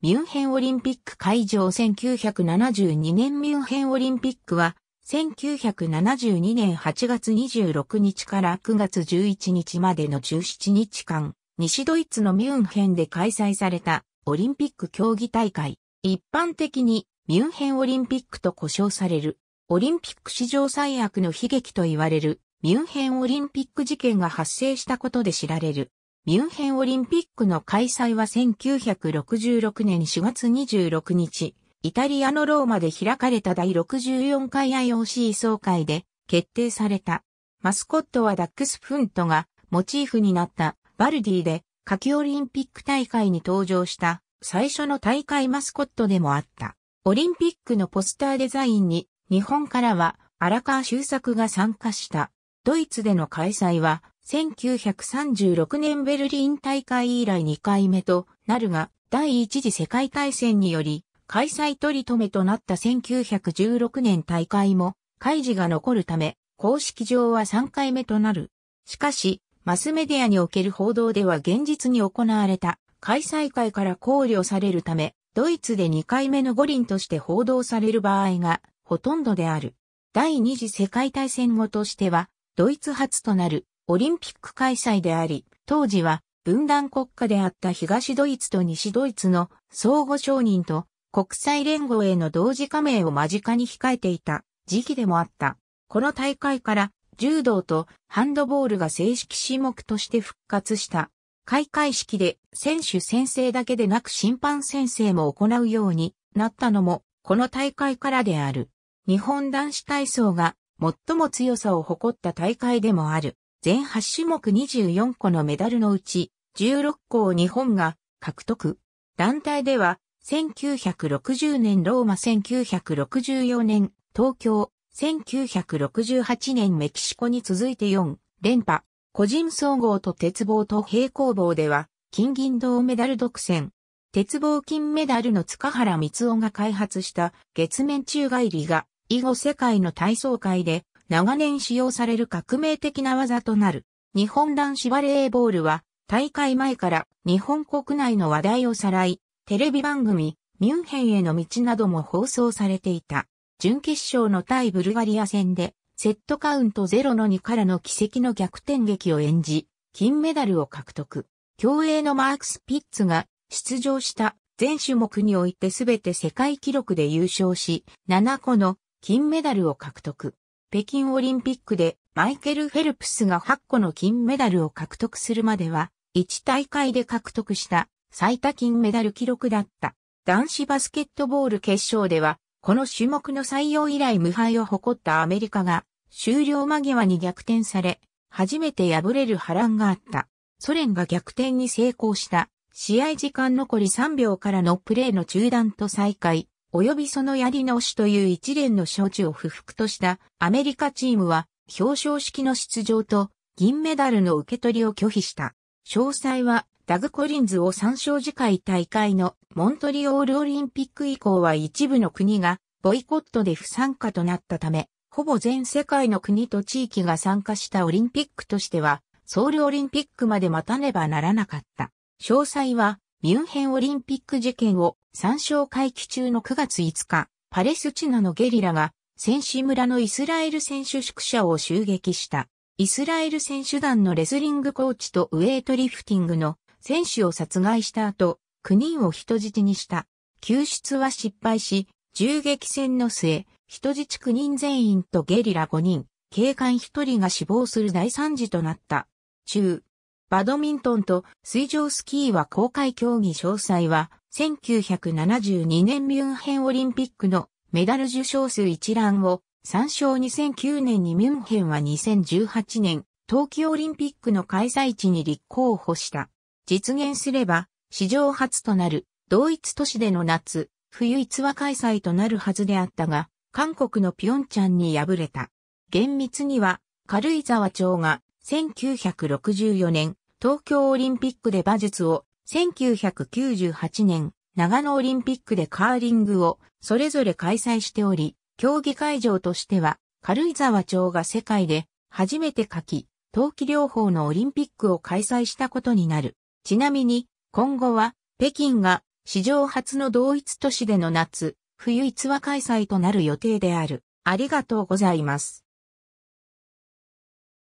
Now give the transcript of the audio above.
ミュンヘンオリンピック会場1972年ミュンヘンオリンピックは、1972年8月26日から9月11日までの17日間、西ドイツのミュンヘンで開催されたオリンピック競技大会。一般的にミュンヘンオリンピックと呼称される。オリンピック史上最悪の悲劇と言われるミュンヘンオリンピック事件が発生したことで知られる。ミュンヘンオリンピックの開催は1966年4月26日、イタリアのローマで開かれた第64回 IOC 総会で決定された。マスコットはダックスフントがモチーフになったバルディで夏季オリンピック大会に登場した最初の大会マスコットでもあった。オリンピックのポスターデザインに日本からは荒川修作が参加した。ドイツでの開催は1936年ベルリン大会以来2回目となるが、第一次世界大戦により、開催取り留めとなった1916年大会も、開示が残るため、公式上は3回目となる。しかし、マスメディアにおける報道では現実に行われた開催会から考慮されるため、ドイツで2回目の五輪として報道される場合がほとんどである。第二次世界大戦後としては、ドイツ初となるオリンピック開催であり、当時は分断国家であった東ドイツと西ドイツの相互承認と国際連合への同時加盟を間近に控えていた時期でもあった。この大会から柔道とハンドボールが正式種目として復活した。開会式で選手宣誓だけでなく審判宣誓も行うようになったのもこの大会からである。日本男子体操が最も強さを誇った大会でもある。全8種目24個のメダルのうち16個を日本が獲得。団体では1960年ローマ1964年東京1968年メキシコに続いて4連覇。個人総合と鉄棒と平行棒では金銀銅メダル独占。鉄棒金メダルの塚原光雄が開発した月面宙返りが以後世界の体操界で長年使用される革命的な技となる。日本男子バレーボールは大会前から日本国内の話題をさらい、テレビ番組、ミュンヘンへの道なども放送されていた。準決勝の対ブルガリア戦で、セットカウント0の2からの奇跡の逆転劇を演じ、金メダルを獲得。競泳のマークス・ピッツが出場した全種目においてすべて世界記録で優勝し、7個の金メダルを獲得。北京オリンピックでマイケル・フェルプスが8個の金メダルを獲得するまでは、1大会で獲得した最多金メダル記録だった。男子バスケットボール決勝では、この種目の採用以来無敗を誇ったアメリカが、終了間際に逆転され、初めて敗れる波乱があった。ソ連が逆転に成功した、試合時間残り3秒からのプレーの中断と再開、及びその槍の直しという一連の処置を不服としたアメリカチームは表彰式の出場と銀メダルの受け取りを拒否した。詳細はダグ・コリンズを参照次回大会のモントリオールオリンピック以降は一部の国がボイコットで不参加となったため、ほぼ全世界の国と地域が参加したオリンピックとしては、ソウルオリンピックまで待たねばならなかった。詳細はミュンヘンオリンピック事件を参照会期中の9月5日、パレスチナのゲリラが選手村のイスラエル選手宿舎を襲撃した。イスラエル選手団のレスリングコーチとウェイトリフティングの選手を殺害した後、9人を人質にした。救出は失敗し、銃撃戦の末、人質9人全員とゲリラ5人、警官1人が死亡する大惨事となった。中、バドミントンと水上スキーは公開競技詳細は、1972年ミュンヘンオリンピックのメダル受賞数一覧を参照2009年にミュンヘンは2018年、冬季オリンピックの開催地に立候補した。実現すれば、史上初となる同一都市での夏、冬逸話開催となるはずであったが、韓国のピョンチャンに敗れた。厳密には、軽井沢町が1964年、東京オリンピックで馬術を、1998年、長野オリンピックでカーリングを、それぞれ開催しており、競技会場としては、軽井沢町が世界で、初めて夏季、冬季療法のオリンピックを開催したことになる。ちなみに、今後は、北京が、史上初の同一都市での夏、冬逸話開催となる予定である。ありがとうございます。